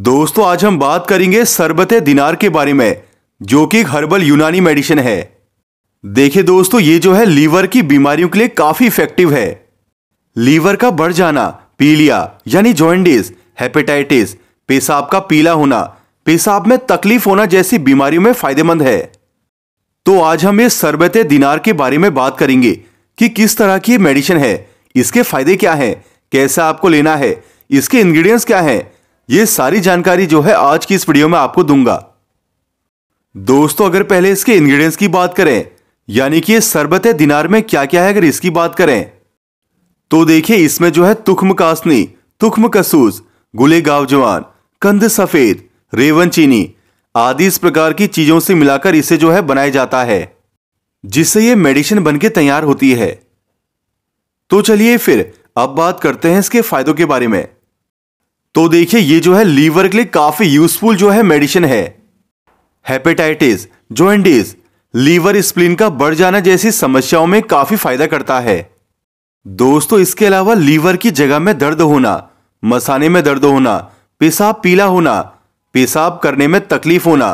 दोस्तों आज हम बात करेंगे सरबत दिनार के बारे में जो कि एक हर्बल यूनानी मेडिसिन है देखिए दोस्तों ये जो है लीवर की बीमारियों के लिए काफी इफेक्टिव है लीवर का बढ़ जाना पीलिया यानी जॉइंडिस हेपेटाइटिस पेशाब का पीला होना पेशाब में तकलीफ होना जैसी बीमारियों में फायदेमंद है तो आज हम ये सरबत दिनार के बारे में बात करेंगे कि किस तरह की मेडिसिन है इसके फायदे क्या हैं कैसा आपको लेना है इसके इंग्रेडिएंट्स क्या हैं ये सारी जानकारी जो है आज की इस वीडियो में आपको दूंगा दोस्तों अगर पहले इसके इंग्रेडिएंट्स की बात करें यानी कि ये शरबत है दिनार में क्या क्या है अगर इसकी बात करें तो देखिए इसमें जो है तुखम कासनी तुखम कसूस गुले गावजवान कंध कंद सफेद रेवन चीनी आदि इस प्रकार की चीजों से मिलाकर इसे जो है बनाया जाता है जिससे ये मेडिसिन बनके तैयार होती है तो चलिए फिर अब बात करते हैं इसके फायदों के बारे में तो देखिए ये जो है लीवर के लिए काफी यूजफुल जो है मेडिसिन है हेपेटाइटिस ज्वाइंटिस लीवर स्प्लिन का बढ़ जाना जैसी समस्याओं में काफी फायदा करता है दोस्तों इसके अलावा लीवर की जगह में दर्द होना मसाने में दर्द होना पेशाब पीला होना पेशाब करने में तकलीफ होना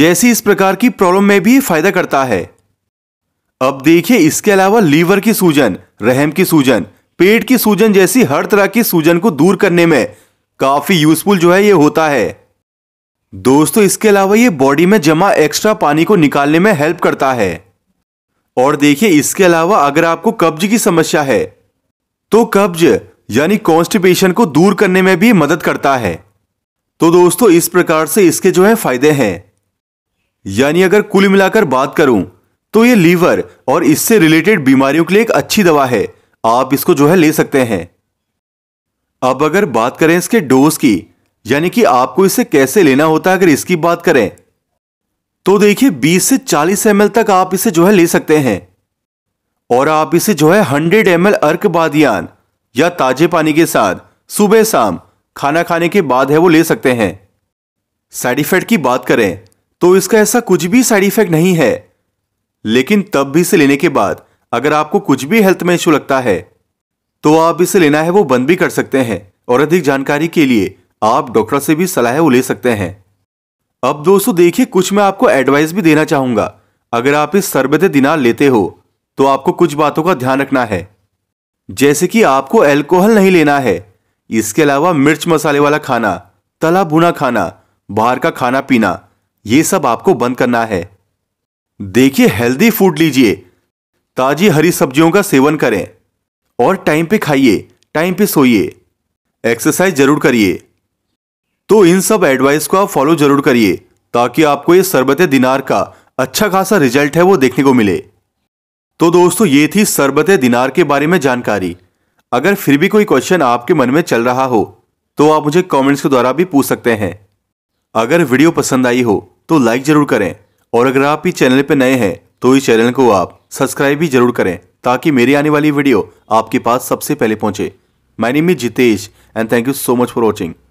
जैसी इस प्रकार की प्रॉब्लम में भी फायदा करता है अब देखिए इसके अलावा लीवर की सूजन रहम की सूजन पेट की सूजन जैसी हर तरह की सूजन को दूर करने में काफ़ी यूजफुल जो है ये होता है दोस्तों इसके अलावा ये बॉडी में जमा एक्स्ट्रा पानी को निकालने में हेल्प करता है और देखिए इसके अलावा अगर आपको कब्ज की समस्या है तो कब्ज यानी कॉन्स्टिपेशन को दूर करने में भी मदद करता है तो दोस्तों इस प्रकार से इसके जो है फायदे हैं यानी अगर कुल मिलाकर बात करूं तो ये लीवर और इससे रिलेटेड बीमारियों के लिए एक अच्छी दवा है आप इसको जो है ले सकते हैं अब अगर बात करें इसके डोज की यानी कि आपको इसे कैसे लेना होता है अगर इसकी बात करें तो देखिए 20 से 40 एम तक आप इसे जो है ले सकते हैं और आप इसे जो है 100 एम एल अर्क बादियान या ताजे पानी के साथ सुबह शाम खाना खाने के बाद है वो ले सकते हैं साइड इफेक्ट की बात करें तो इसका ऐसा कुछ भी साइड इफेक्ट नहीं है लेकिन तब भी इसे लेने के बाद अगर आपको कुछ भी हेल्थ में इश्यू लगता है तो आप इसे लेना है वो बंद भी कर सकते हैं और अधिक जानकारी के लिए आप डॉक्टर से भी सलाह वो ले सकते हैं अब दोस्तों देखिए कुछ मैं आपको एडवाइस भी देना चाहूंगा अगर आप इस सरबत दिनार लेते हो तो आपको कुछ बातों का ध्यान रखना है जैसे कि आपको एल्कोहल नहीं लेना है इसके अलावा मिर्च मसाले वाला खाना तला भुना खाना बाहर का खाना पीना ये सब आपको बंद करना है देखिए हेल्दी फूड लीजिए ताजी हरी सब्जियों का सेवन करें और टाइम पे खाइए टाइम पे सोइए एक्सरसाइज जरूर करिए तो इन सब एडवाइस को आप फॉलो जरूर करिए ताकि आपको ये सरबत दिनार का अच्छा खासा रिजल्ट है वो देखने को मिले तो दोस्तों ये थी सरबत दिनार के बारे में जानकारी अगर फिर भी कोई क्वेश्चन आपके मन में चल रहा हो तो आप मुझे कमेंट्स के द्वारा भी पूछ सकते हैं अगर वीडियो पसंद आई हो तो लाइक ज़रूर करें और अगर आप इस चैनल पर नए हैं तो इस चैनल को आप सब्सक्राइब भी ज़रूर करें ताकि मेरी आने वाली वीडियो आपके पास सबसे पहले पहुंचे my name is Jitesh and thank you so much for watching